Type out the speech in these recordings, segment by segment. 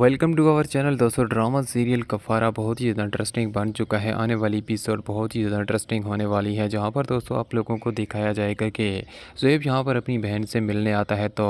welcome to our channel दोस्तों drama serial Kaffara बहुत ही ज़्यादा इंटरेस्टिंग बन चुका है आने वाली एपिसोड बहुत ही ज़्यादा इंटरेस्टिंग होने वाली है जहाँ पर दोस्तों आप लोगों को दिखाया जाएगा कि जोएब यहाँ पर अपनी बहन से मिलने आता है तो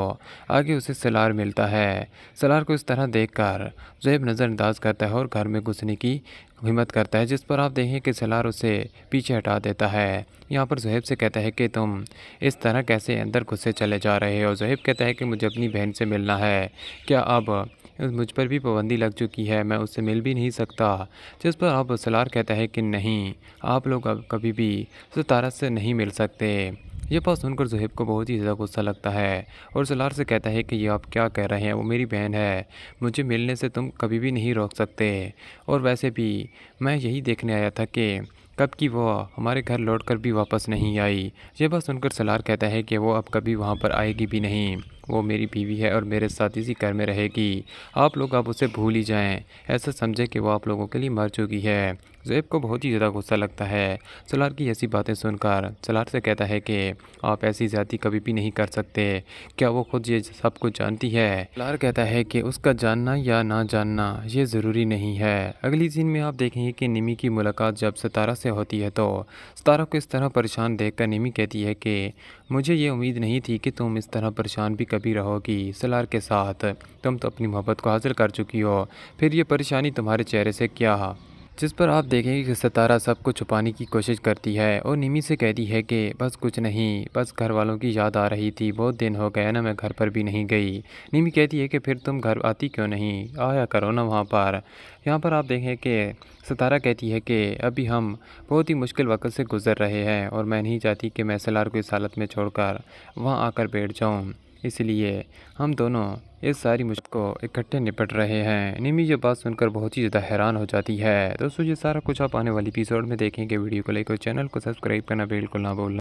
आगे उसे सलार मिलता है सलार को इस तरह देख कर नज़रअंदाज करता है और घर में घुसने की हिम्मत करता है जिस पर आप देखें कि सलार उसे पीछे हटा देता है यहाँ पर जहेब से कहता है कि तुम इस तरह कैसे अंदर खुद से चले जा रहे हो जहेब कहता है कि मुझे अपनी बहन से मिलना है क्या अब मुझ पर भी पाबंदी लग चुकी है मैं उससे मिल भी नहीं सकता जिस पर आप सलार कहता है कि नहीं आप लोग अब कभी भी सतारा से नहीं मिल सकते ये बात सुनकर जहेब को बहुत ही ज़्यादा गुस्सा लगता है और सलार से कहता है कि ये आप क्या कह रहे हैं वो मेरी बहन है मुझे मिलने से तुम कभी भी नहीं रोक सकते और वैसे भी मैं यही देखने आया था कि कब की वो हमारे घर लौटकर भी वापस नहीं आई ये बात सुनकर सलार कहता है कि वो अब कभी वहाँ पर आएगी भी नहीं वो मेरी बीवी है और मेरे साथ इसी घर में रहेगी आप लोग अब उसे भूल ही जाएँ ऐसा समझें कि वो आप लोगों के लिए मर चुकी है ज़ैब को बहुत ही ज़्यादा गुस्सा लगता है सलार की ऐसी बातें सुनकर सलार से कहता है कि आप ऐसी ज़्यादा कभी भी नहीं कर सकते क्या वो खुद ये सब कुछ जानती है सलार कहता है कि उसका जानना या ना जानना ये ज़रूरी नहीं है अगली सीन में आप देखेंगे कि निमी की मुलाकात जब सतारा से होती है तो सतारा को इस तरह परेशान देख निमी कहती है कि मुझे ये उम्मीद नहीं थी कि तुम इस तरह परेशान भी कर कभी रहो कि सलार के साथ तुम तो अपनी मोहब्बत को हासिल कर चुकी हो फिर ये परेशानी तुम्हारे चेहरे से क्या जिस पर आप देखेंगे कि सतारा सब को छुपाने की कोशिश करती है और निमी से कहती है कि बस कुछ नहीं बस घर वालों की याद आ रही थी बहुत दिन हो गया ना मैं घर पर भी नहीं गई निमी कहती है कि फिर तुम घर आती क्यों नहीं आया करो ना वहाँ पर यहाँ पर आप देखें कि सतारा कहती है कि अभी हम बहुत ही मुश्किल वक्त से गुजर रहे हैं और मैं नहीं चाहती कि मैं सलार को इस हालत में छोड़कर वहाँ आकर बैठ जाऊँ इसलिए हम दोनों इस सारी मुश्किल को इकट्ठे निपट रहे हैं निमी ये बात सुनकर बहुत ही ज़्यादा हैरान हो जाती है दोस्तों ये सारा कुछ आप आने वाली एपिसोड में देखेंगे वीडियो को लाइक और चैनल को सब्सक्राइब करना बिल्कुल ना बोलना